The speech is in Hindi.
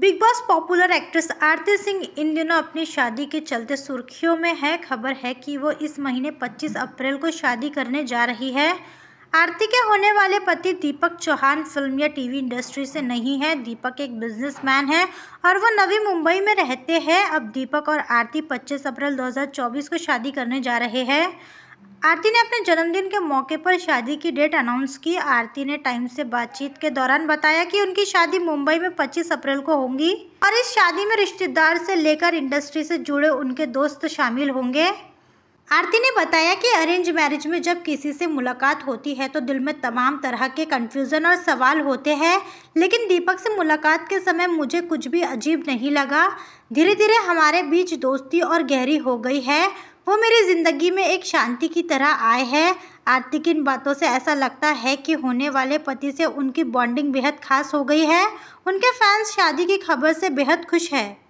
big Boss popular actress Aarti Singh इन दिनों अपनी शादी के चलते सुर्खियों में है खबर है कि वो इस महीने 25 अप्रैल को शादी करने जा रही है आरती के होने वाले पति दीपक चौहान फिल्म या टीवी इंडस्ट्री से नहीं है दीपक एक बिजनेसमैन है और वो नवी मुंबई में रहते हैं अब दीपक और आरती 25 अप्रैल 2024 को शादी करने जा रहे हैं आरती ने अपने जन्मदिन के मौके पर शादी की डेट अनाउंस की आरती ने टाइम से बातचीत के दौरान बताया कि उनकी शादी मुंबई में 25 अप्रैल को होंगी और इस शादी में रिश्तेदार से लेकर इंडस्ट्री से जुड़े उनके दोस्त शामिल होंगे आरती ने बताया कि अरेंज मैरिज में जब किसी से मुलाकात होती है तो दिल में तमाम तरह के कन्फ्यूज़न और सवाल होते हैं लेकिन दीपक से मुलाकात के समय मुझे कुछ भी अजीब नहीं लगा धीरे धीरे हमारे बीच दोस्ती और गहरी हो गई है वो मेरी ज़िंदगी में एक शांति की तरह आए हैं आर्थिक इन बातों से ऐसा लगता है कि होने वाले पति से उनकी बॉन्डिंग बेहद खास हो गई है उनके फैंस शादी की खबर से बेहद खुश है